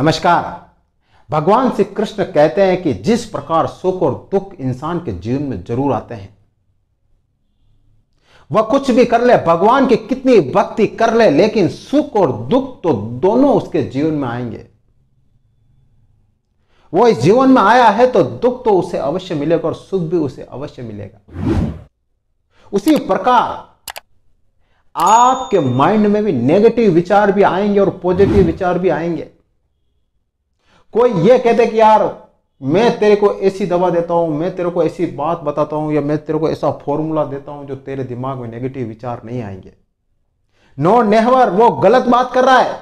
नमस्कार भगवान श्री कृष्ण कहते हैं कि जिस प्रकार सुख और दुख इंसान के जीवन में जरूर आते हैं वह कुछ भी कर ले भगवान की कितनी भक्ति कर ले लेकिन सुख और दुख तो दोनों उसके जीवन में आएंगे वो इस जीवन में आया है तो दुख तो उसे अवश्य मिलेगा और सुख भी उसे अवश्य मिलेगा उसी प्रकार आपके माइंड में भी नेगेटिव विचार भी आएंगे और पॉजिटिव विचार भी आएंगे कोई ये कहते कि यार मैं तेरे को ऐसी दवा देता हूँ मैं तेरे को ऐसी बात बताता हूँ या मैं तेरे को ऐसा फॉर्मूला देता हूँ जो तेरे दिमाग में नेगेटिव विचार नहीं आएंगे नो नेहवर वो गलत बात कर रहा है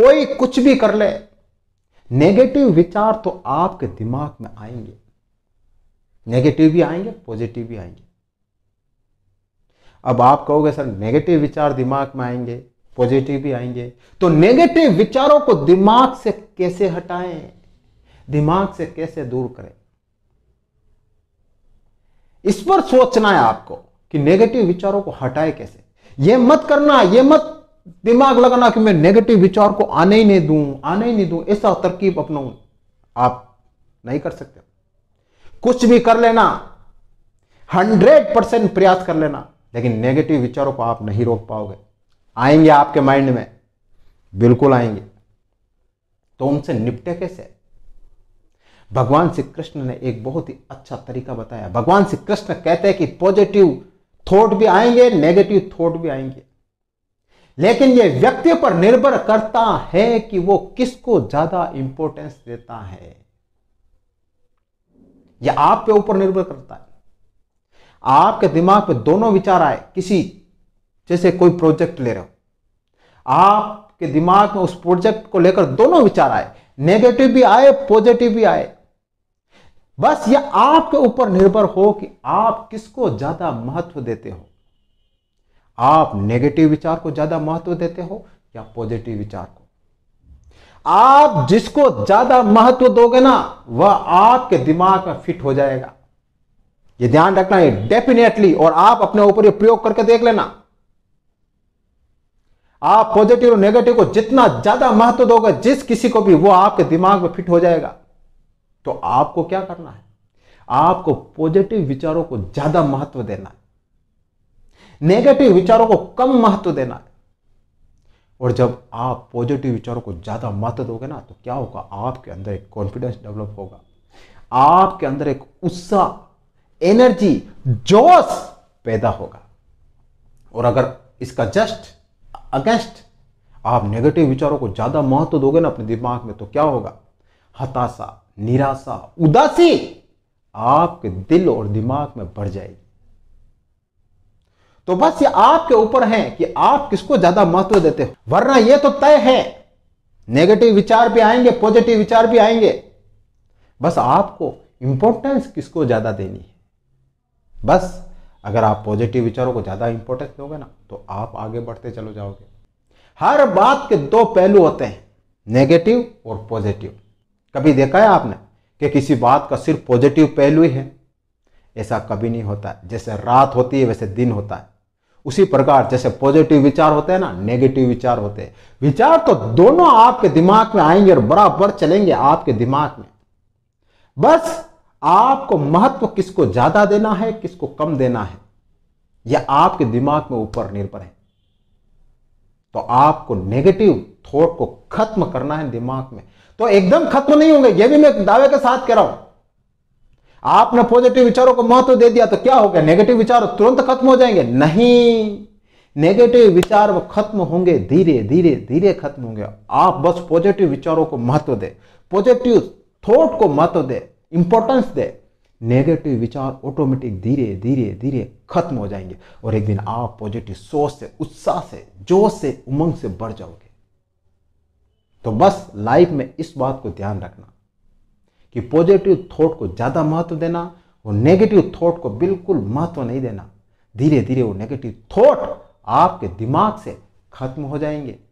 कोई कुछ भी कर ले नेगेटिव विचार तो आपके दिमाग में आएंगे नेगेटिव भी आएंगे पॉजिटिव भी आएंगे अब आप कहोगे सर नेगेटिव विचार दिमाग में आएंगे पॉजिटिव भी आएंगे तो नेगेटिव विचारों को दिमाग से कैसे हटाएं दिमाग से कैसे दूर करें इस पर सोचना है आपको कि नेगेटिव विचारों को हटाए कैसे ये मत करना ये मत दिमाग लगाना कि मैं नेगेटिव विचार को आने ही नहीं दूं आने ही नहीं दूं ऐसा तरकीब अपनाऊ आप नहीं कर सकते कुछ भी कर लेना हंड्रेड परसेंट प्रयास कर लेना लेकिन नेगेटिव विचारों को आप नहीं रोक पाओगे आएंगे आपके माइंड में बिल्कुल आएंगे तो उनसे निपटे कैसे भगवान श्री कृष्ण ने एक बहुत ही अच्छा तरीका बताया भगवान श्री कृष्ण कहते हैं कि पॉजिटिव थॉट भी आएंगे नेगेटिव थॉट भी आएंगे लेकिन ये व्यक्ति पर निर्भर करता है कि वो किसको ज्यादा इंपॉर्टेंस देता है यह आप पे ऊपर निर्भर करता है आपके दिमाग पे दोनों विचार आए किसी जैसे कोई प्रोजेक्ट ले रहे हो आपके दिमाग में उस प्रोजेक्ट को लेकर दोनों विचार आए नेगेटिव भी आए पॉजिटिव भी आए बस ये आपके ऊपर निर्भर हो कि आप किसको ज्यादा महत्व देते हो आप नेगेटिव विचार को ज्यादा महत्व देते हो या पॉजिटिव विचार को आप जिसको ज्यादा महत्व दोगे ना वह आपके दिमाग में फिट हो जाएगा ये ध्यान रखना है डेफिनेटली और आप अपने ऊपर ये प्रयोग करके देख लेना आप पॉजिटिव और नेगेटिव को जितना ज्यादा महत्व दोगे जिस किसी को भी वो आपके दिमाग में फिट हो जाएगा तो आपको क्या करना है आपको पॉजिटिव विचारों को ज्यादा महत्व देना है नेगेटिव विचारों को कम महत्व देना है और जब आप पॉजिटिव विचारों को ज्यादा महत्व दोगे ना तो क्या होगा आपके अंदर एक कॉन्फिडेंस डेवलप होगा आपके अंदर एक उत्साह एनर्जी जोश पैदा होगा और अगर इसका जस्ट अगेंस्ट आप नेगेटिव विचारों को ज़्यादा महत्व दोगे ना अपने दिमाग में तो क्या होगा हताशा निराशा उदासी आपके दिल और दिमाग में बढ़ जाएगी तो बस ये आपके ऊपर है कि आप किसको ज्यादा महत्व देते हो वरना ये तो तय है नेगेटिव विचार भी आएंगे पॉजिटिव विचार भी आएंगे बस आपको इंपॉर्टेंस किसको ज्यादा देनी है बस अगर आप पॉजिटिव विचारों को ज़्यादा इंपॉर्टेंस दोगे ना तो आप आगे बढ़ते चलो जाओगे हर बात के दो पहलू होते हैं नेगेटिव और पॉजिटिव कभी देखा है आपने कि किसी बात का सिर्फ पॉजिटिव पहलू ही है ऐसा कभी नहीं होता है जैसे रात होती है वैसे दिन होता है उसी प्रकार जैसे पॉजिटिव विचार होते हैं ना नेगेटिव विचार होते हैं विचार तो दोनों आपके दिमाग में आएंगे और बराबर चलेंगे आपके दिमाग में बस आपको महत्व किसको ज्यादा देना है किसको कम देना है यह आपके दिमाग में ऊपर निर्भर है तो आपको नेगेटिव थॉट को खत्म करना है दिमाग में तो एकदम खत्म नहीं होंगे यह भी मैं दावे के साथ कह रहा हूं आपने पॉजिटिव विचारों को महत्व दे दिया तो क्या हो गया नेगेटिव विचार तुरंत खत्म हो जाएंगे नहीं नेगेटिव विचार वो खत्म होंगे धीरे धीरे धीरे खत्म होंगे आप बस पॉजिटिव विचारों को महत्व दे पॉजिटिव थॉट को महत्व दे इंपॉर्टेंस दे नेगेटिव विचार ऑटोमेटिक धीरे धीरे धीरे खत्म हो जाएंगे और एक दिन आप पॉजिटिव सोच से उत्साह से जोश से उमंग से बढ़ जाओगे तो बस लाइफ में इस बात को ध्यान रखना कि पॉजिटिव थॉट को ज़्यादा महत्व देना और नेगेटिव थॉट को बिल्कुल महत्व नहीं देना धीरे धीरे वो नेगेटिव थॉट आपके दिमाग से खत्म हो जाएंगे